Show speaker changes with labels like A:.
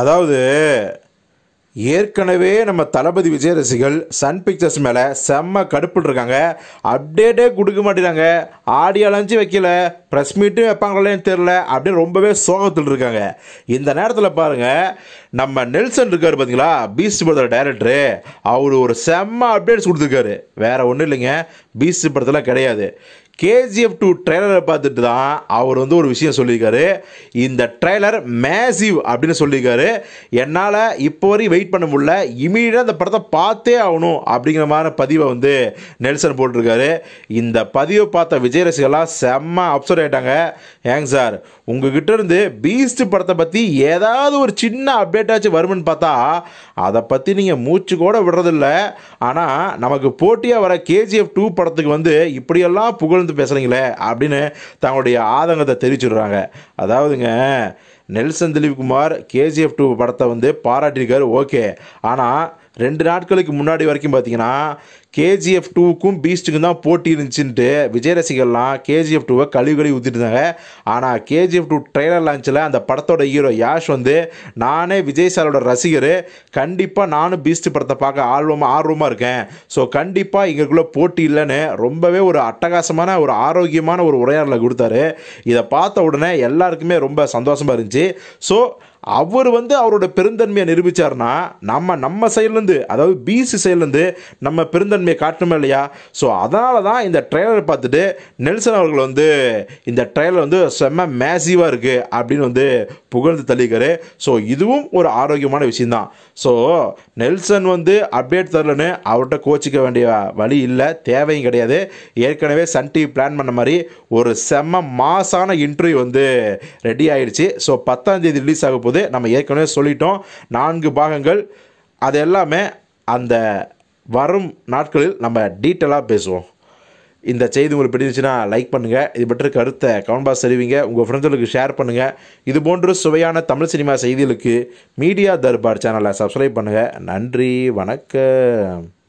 A: அதாவது ஏற்கனவே நம்ம தளபதி விஜய் ரசிகள் சன் பிக்சர்ஸ் மேலே செம்ம கடுப்பில் இருக்காங்க அப்டேட்டே கொடுக்க மாட்டேறாங்க ஆடியோ லஞ்சு வைக்கல ப்ரெஸ் மீட்டும் வைப்பாங்களேன்னு தெரில அப்படின்னு ரொம்பவே சோகத்தில் இருக்காங்க இந்த நேரத்தில் பாருங்கள் நம்ம நெல்சன் இருக்கார் பார்த்தீங்களா பீஸ்ட் படத்தில் டைரக்டரு அவர் ஒரு செம்ம அப்டேட்ஸ் கொடுத்துருக்காரு வேறு ஒன்றும் இல்லைங்க பீஸ்ட் படத்தில் கிடையாது கேஜிஎஃப் டூ ட்ரெய்லரை பார்த்துட்டு தான் அவர் வந்து ஒரு விஷயம் சொல்லியிருக்காரு இந்த ட்ரெய்லர் மேசிவ் அப்படின்னு சொல்லியிருக்காரு என்னால் இப்போ வரையும் வெயிட் பண்ண முடியல இமீடியட்டாக அந்த படத்தை பார்த்தே ஆகணும் அப்படிங்கிற மாதிரி பதிவை வந்து நெல்சன் போட்டிருக்காரு இந்த பதிவை பார்த்த விஜய் ரசிகர்லாம் செம்ம அப்சர் ஆகிட்டாங்க ஏங்க சார் உங்ககிட்ட இருந்து பீஸ்ட் படத்தை பற்றி ஏதாவது ஒரு சின்ன அப்டேட்டாச்சும் வருமென்னு பார்த்தா அதை பற்றி நீங்கள் மூச்சு கூட விடுறதில்ல ஆனால் நமக்கு போட்டியாக வர கேஜிஎஃப் டூ படத்துக்கு வந்து இப்படியெல்லாம் புகழ் புகழ்ந்து பேசுகிறீங்களே அப்படின்னு தங்களுடைய ஆதங்கத்தை தெரிவிச்சுடுறாங்க அதாவதுங்க நெல்சன் திலீப்குமார் கேஜிஎஃப் டூ படத்தை வந்து பாராட்டியிருக்காரு ஓகே ஆனால் ரெண்டு நாட்களுக்கு முன்னாடி வரைக்கும் பார்த்தீங்கன்னா கேஜிஎஃப் டூக்கும் பீஸ்ட்டுக்கும் தான் போட்டி இருந்துச்சுன்ட்டு விஜய் ரசிகர்லாம் கேஜிஎஃப் டூவை கழுவி கழுவி ஊற்றிட்டு இருந்தாங்க ஆனால் கேஜிஎஃப் டூ ட்ரெய்லர் லான்ச்சில் அந்த படத்தோட ஹீரோ யாஷ் வந்து நானே விஜய் சாரோட ரசிகர் கண்டிப்பாக நானும் பீஸ்ட் படத்தை பார்க்க ஆர்வமாக ஆர்வமாக இருக்கேன் ஸோ கண்டிப்பாக எங்களுக்குள்ளே போட்டி இல்லைன்னு ரொம்பவே ஒரு அட்டகாசமான ஒரு ஆரோக்கியமான ஒரு உரையாடலை கொடுத்தாரு இதை பார்த்த உடனே எல்லாருக்குமே ரொம்ப சந்தோஷமாக இருந்துச்சு ஸோ அவர் வந்து அவரோட பெருந்தன்மையை நிரூபித்தார்னா நம்ம நம்ம சைட்லேருந்து அதாவது பிசி சைட்லேருந்து நம்ம பெருந்தன்மையை காட்டணுமே இல்லையா ஸோ அதனால தான் இந்த ட்ரெய்லரை பார்த்துட்டு நெல்சன் அவர்கள் வந்து இந்த ட்ரெய்லர் வந்து செம்ம மேசிவாக இருக்குது அப்படின்னு வந்து புகழ்ந்து தள்ளிக்கிறது ஸோ இதுவும் ஒரு ஆரோக்கியமான விஷயந்தான் ஸோ நெல்சன் வந்து அப்டேட் தரலன்னு அவர்கிட்ட கோச்சிக்க வேண்டிய வழி இல்லை தேவையும் கிடையாது ஏற்கனவே சன் டிவி பிளான் பண்ண மாதிரி ஒரு செம்ம மாசான இன்டர்வியூ வந்து ரெடி ஆயிடுச்சு ஸோ பத்தாம் தேதி ரிலீஸ் ஆக போகுது போது நம்ம ஏற்கனவே சொல்லிட்டோம் நான்கு பாகங்கள் அது எல்லாமே அந்த வரும் நாட்களில் நம்ம டீட்டெயிலாக பேசுவோம் இந்த செய்தி உங்களுக்கு பிடிச்சிச்சுன்னா லைக் பண்ணுங்கள் இது பற்றி கருத்தை கமெண்ட் பாக்ஸ் தெரிவிங்க உங்கள் ஃப்ரெண்ட்ஸுக்கு ஷேர் பண்ணுங்கள் இது போன்ற சுவையான தமிழ் சினிமா செய்திகளுக்கு மீடியா தர்பார் சேனலை சப்ஸ்கிரைப் பண்ணுங்கள் நன்றி வணக்கம்